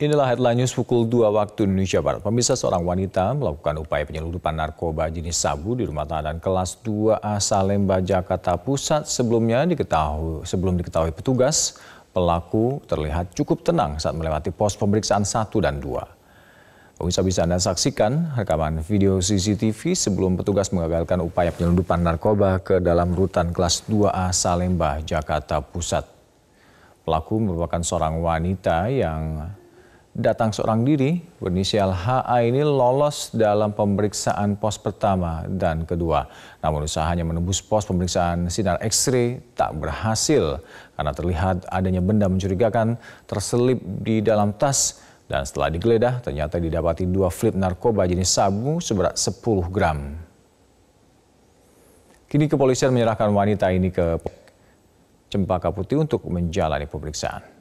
Inilah headline news pukul 2 waktu Indonesia Barat. Pemirsa seorang wanita melakukan upaya penyelundupan narkoba jenis sabu di rumah tahanan kelas 2A Salemba, Jakarta Pusat. Sebelumnya diketahui, sebelum diketahui petugas, pelaku terlihat cukup tenang saat melewati pos pemeriksaan 1 dan 2. Pemirsa bisa Anda saksikan rekaman video CCTV sebelum petugas mengagalkan upaya penyelundupan narkoba ke dalam rutan kelas 2A Salemba, Jakarta Pusat. Pelaku merupakan seorang wanita yang datang seorang diri berinisial HA ini lolos dalam pemeriksaan pos pertama dan kedua. Namun usahanya menembus pos pemeriksaan sinar X-ray tak berhasil karena terlihat adanya benda mencurigakan terselip di dalam tas dan setelah digeledah ternyata didapati dua flip narkoba jenis sabu seberat 10 gram. Kini kepolisian menyerahkan wanita ini ke Cempaka Putih untuk menjalani pemeriksaan.